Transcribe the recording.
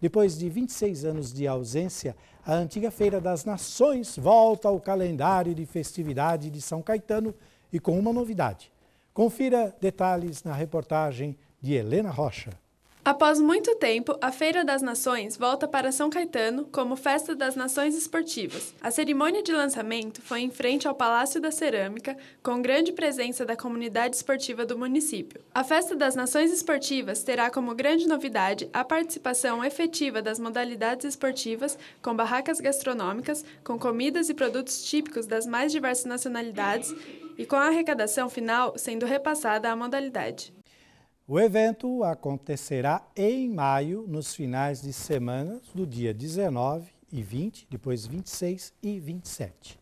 Depois de 26 anos de ausência, a antiga Feira das Nações volta ao calendário de festividade de São Caetano e com uma novidade. Confira detalhes na reportagem de Helena Rocha. Após muito tempo, a Feira das Nações volta para São Caetano como Festa das Nações Esportivas. A cerimônia de lançamento foi em frente ao Palácio da Cerâmica, com grande presença da comunidade esportiva do município. A Festa das Nações Esportivas terá como grande novidade a participação efetiva das modalidades esportivas, com barracas gastronômicas, com comidas e produtos típicos das mais diversas nacionalidades e com a arrecadação final sendo repassada à modalidade. O evento acontecerá em maio, nos finais de semana do dia 19 e 20, depois 26 e 27.